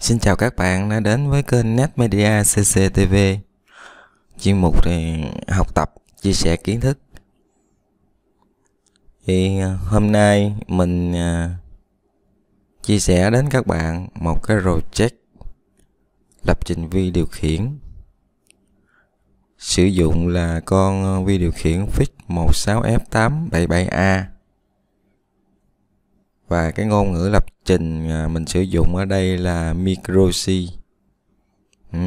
Xin chào các bạn đã đến với kênh Net Media CCTV. Chuyên mục thì học tập, chia sẻ kiến thức. Thì à, hôm nay mình à, chia sẻ đến các bạn một cái project lập trình vi điều khiển sử dụng là con à, vi điều khiển fix 16F877A và cái ngôn ngữ lập trình à, mình sử dụng ở đây là microc ừ.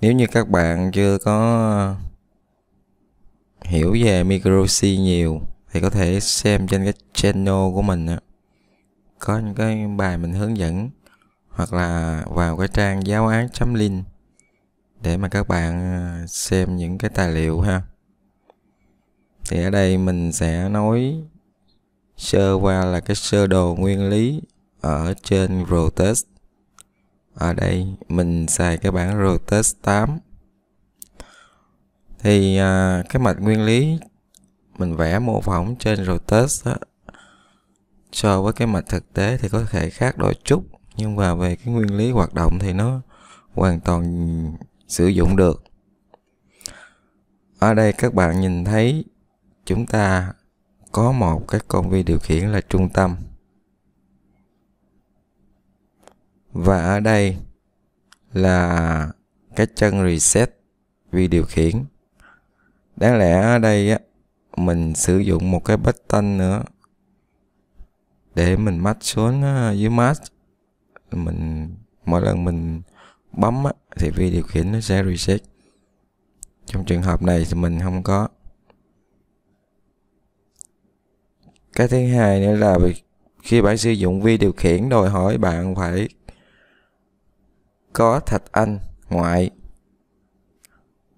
nếu như các bạn chưa có hiểu về microc nhiều thì có thể xem trên cái channel của mình có những cái bài mình hướng dẫn hoặc là vào cái trang giáo án chấm link để mà các bạn à, xem những cái tài liệu ha thì ở đây mình sẽ nói sơ qua là cái sơ đồ nguyên lý ở trên Rotex ở đây mình xài cái bản Rotex 8 thì à, cái mạch nguyên lý mình vẽ mô phỏng trên Rotex đó, so với cái mạch thực tế thì có thể khác đôi chút nhưng mà về cái nguyên lý hoạt động thì nó hoàn toàn sử dụng được ở đây các bạn nhìn thấy chúng ta có một cái con vi điều khiển là trung tâm và ở đây là cái chân reset vi điều khiển đáng lẽ ở đây á, mình sử dụng một cái button nữa để mình match xuống ờ, dưới match mình mỗi lần mình bấm á, thì vi điều khiển nó sẽ reset trong trường hợp này thì mình không có cái thứ hai nữa là khi bạn sử dụng vi điều khiển đòi hỏi bạn phải có thạch anh ngoại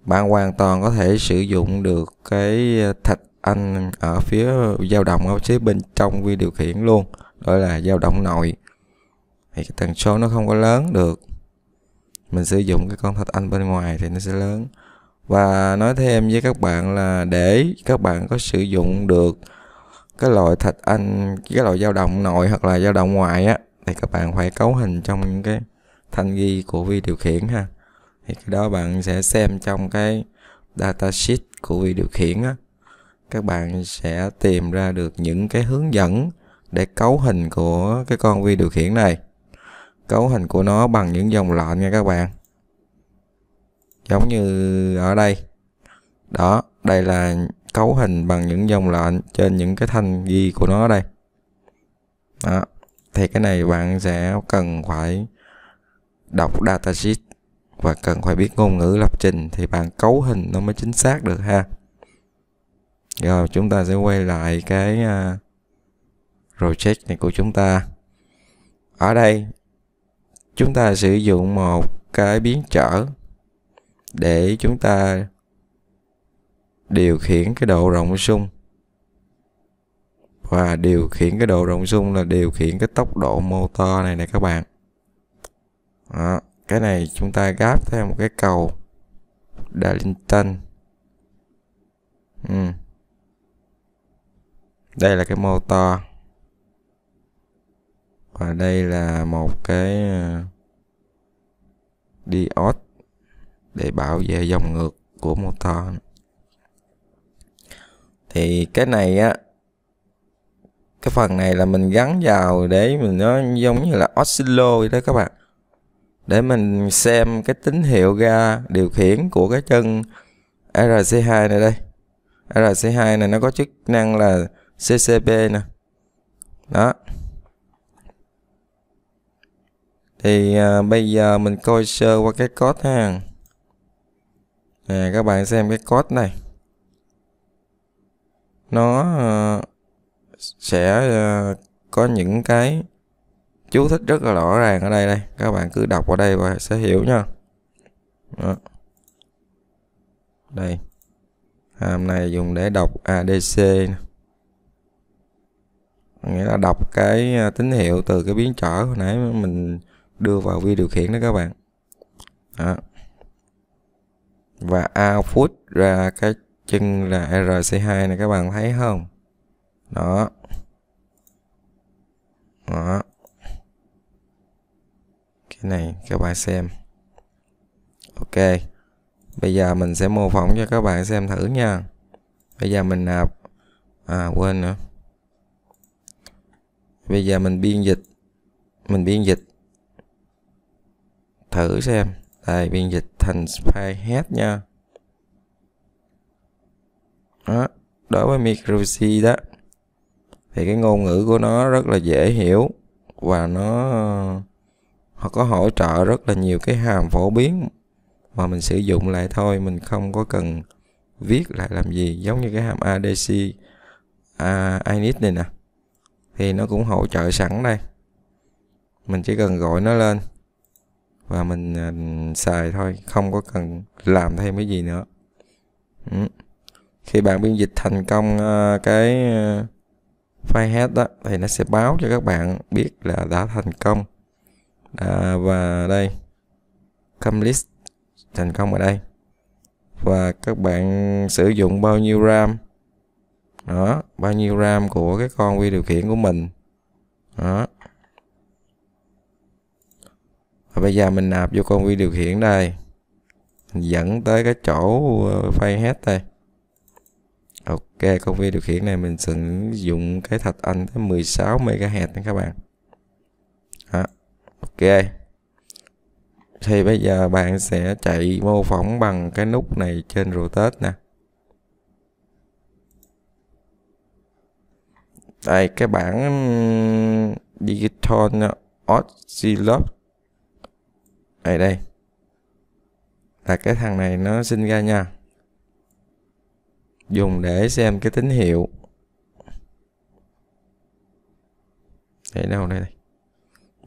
bạn hoàn toàn có thể sử dụng được cái ờ, thạch anh ở phía dao động ở phía bên trong vi điều khiển luôn đó là dao động nội thì cái tần số nó không có lớn được mình sử dụng cái con thạch anh bên ngoài thì nó sẽ lớn và nói thêm với các bạn là để các bạn có sử dụng được cái loại thịt anh cái loại dao động nội hoặc là dao động ngoài á thì các bạn phải cấu hình trong những cái thanh ghi của vi điều khiển ha thì cái đó bạn sẽ xem trong cái data sheet của vi điều khiển á các bạn sẽ tìm ra được những cái hướng dẫn để cấu hình của cái con vi điều khiển này cấu hình của nó bằng những dòng lệnh nha các bạn giống như ở đây đó đây là cấu hình bằng những dòng lệnh trên những cái thanh ghi của nó ở đây đó. thì cái này bạn sẽ cần phải đọc datasheet và cần phải biết ngôn ngữ lập trình thì bạn cấu hình nó mới chính xác được ha rồi chúng ta sẽ quay lại cái uh, project này của chúng ta ở đây chúng ta sử dụng một cái biến trở để chúng ta điều khiển cái độ rộng sung và điều khiển cái độ rộng sung là điều khiển cái tốc độ motor này nè các bạn đó. cái này chúng ta gáp theo một cái cầu Darlington ừ. đây là cái motor và đây là một cái ờ, diode để bảo vệ dòng ngược của motor thì cái này á cái phần này là mình gắn vào để mình nó giống như là oscillo đó các bạn để mình xem cái tín hiệu ra điều khiển của cái chân RC2 này đây RC2 này nó có chức năng là CCP nè đó thì à, bây giờ mình coi sơ qua cái code ha nè các bạn xem cái code này nó ờ, sẽ ờ, có những cái chú thích rất là rõ ràng ở đây đây các bạn cứ đọc ở đây và sẽ hiểu nha Đó. đây hàm này dùng để đọc ADC nghĩa là đọc cái ờ, tín hiệu từ cái biến trở hồi nãy mình đưa vào vi điều khiển đó các bạn Đó. và output ra cái chân là RC2 này các bạn thấy không đó đó cái này các bạn xem ok bây giờ mình sẽ mô phỏng cho các bạn xem thử nha bây giờ mình nạp à quên nữa bây giờ mình biên dịch mình biên dịch thử xem đây biên dịch thành space head nha đó, đối với microc đó thì cái ngôn ngữ của nó rất là dễ hiểu và nó ờ, họ có hỗ trợ rất là nhiều cái hàm phổ biến mà mình sử dụng lại thôi mình không có cần viết lại làm gì giống như cái hàm adc à, init này nè thì nó cũng hỗ trợ sẵn đây mình chỉ cần gọi nó lên và mình, mình ờ, xài thôi không có cần làm thêm cái gì nữa ừ khi bạn biên dịch thành công ờ, cái ờ, file head đó thì nó sẽ báo cho các bạn biết là đã thành công à, và đây complete thành công ở đây và các bạn sử dụng bao nhiêu RAM đó bao nhiêu RAM của cái con vi điều khiển của mình đó và bây giờ mình nạp vô con vi điều khiển đây dẫn tới cái chỗ ờ, file head đây Ok, công viên điều khiển này mình sử dụng cái thạch anh tới 16 MHz nha các bạn. Đó. Ok. Thì bây giờ bạn sẽ chạy mô phỏng bằng cái nút này trên router nè. Đây, cái bảng Digital Oscillop Đây đây Là cái thằng này nó sinh ra nha dùng để xem cái tín hiệu để đâu đây này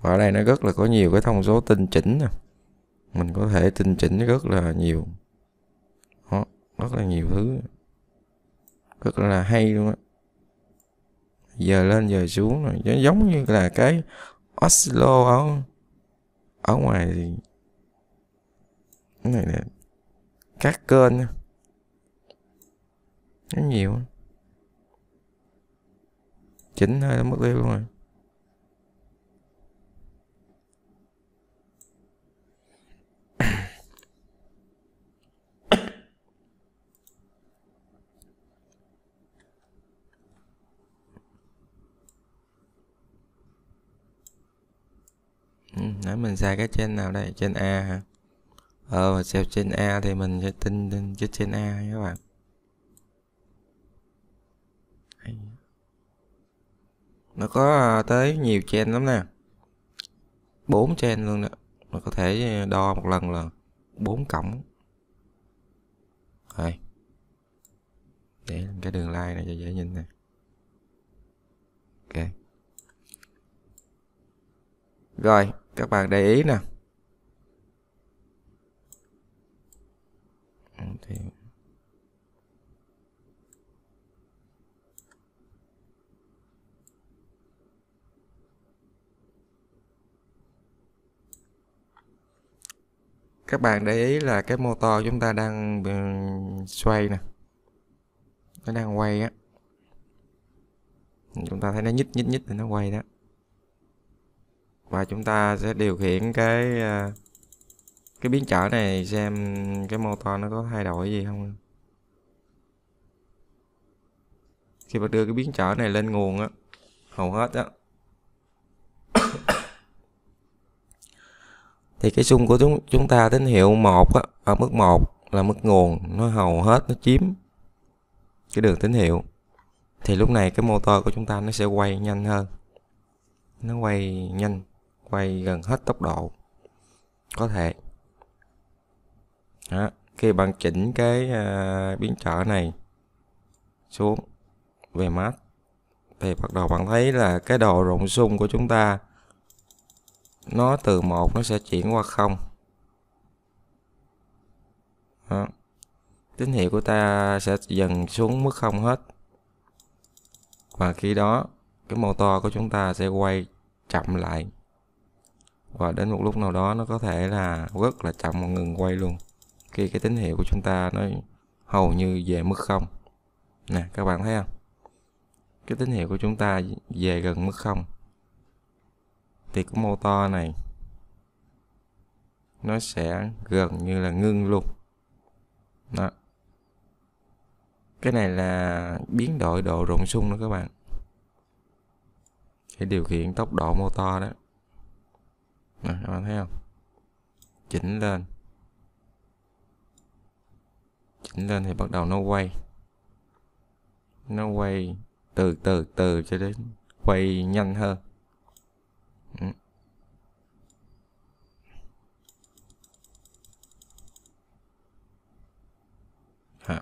ở đây nó rất là có nhiều cái thông số tinh chỉnh nè mình có thể tinh chỉnh rất là nhiều Đó, rất là nhiều thứ rất là hay luôn á giờ lên giờ xuống rồi nó giống như là cái Oslo ở ở ngoài thì cái này nè các kênh nó nhiều chỉnh hơi mất tiêu luôn rồi ừ, nãy mình xài cái trên nào đây trên a hả ờ mà xem trên a thì mình sẽ tin trên trên a các bạn nó có ờ, tới nhiều chain lắm nè bốn chain luôn đó nó có thể ờ, đo một lần là bốn cổng rồi để cái đường line này cho dễ nhìn nè ok rồi các bạn để ý nè các bạn để ý là cái motor chúng ta đang ừ, xoay nè nó đang quay á chúng ta thấy nó nhích nhích nhích thì nó quay đó và chúng ta sẽ điều khiển cái à, cái biến trở này xem cái motor nó có thay đổi gì không khi mà đưa cái biến trở này lên nguồn á hầu hết á thì cái xung của chúng chúng ta tín hiệu một á, ở mức 1 là mức nguồn nó hầu hết nó chiếm cái đường tín hiệu thì lúc này cái motor của chúng ta nó sẽ quay nhanh hơn nó quay nhanh quay gần hết tốc độ có thể đó. khi bạn chỉnh cái uh, biến trở này xuống về mát thì bắt đầu bạn thấy là cái độ rộng xung của chúng ta nó từ một nó sẽ chuyển qua không Đó. tín hiệu của ta sẽ dần xuống mức không hết và khi đó cái motor của chúng ta sẽ quay chậm lại và đến một lúc nào đó nó có thể là rất là chậm và ngừng quay luôn khi cái tín hiệu của chúng ta nó hầu như về mức không nè các bạn thấy không cái tín hiệu của chúng ta về gần mức không thì cái motor này nó sẽ gần như là ngưng luôn đó cái này là biến đổi độ rộng xung đó các bạn để điều khiển tốc độ motor đó nè các bạn thấy không chỉnh lên chỉnh lên thì bắt đầu nó quay nó quay từ từ từ cho đến quay nhanh hơn Ha. Dạ.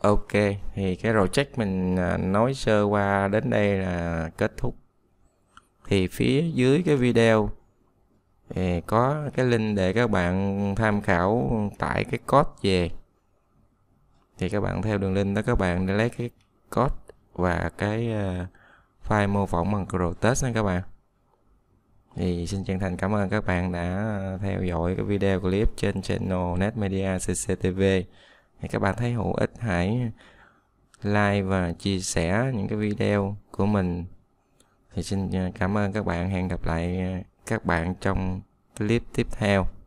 Ok, thì cái project mình à, nói sơ qua đến đây là kết thúc. Thì phía dưới cái video thì có cái link để các bạn tham khảo tại cái code về thì các bạn theo đường link đó các bạn để lấy cái code và cái ờ, file mô phỏng bằng Crotest nha các bạn thì xin chân thành cảm ơn các bạn đã ờ, theo dõi cái video clip trên channel Net Media CCTV thì các bạn thấy hữu ích hãy like và chia sẻ những cái video của mình thì xin ờ, cảm ơn các bạn hẹn gặp lại các bạn trong clip tiếp theo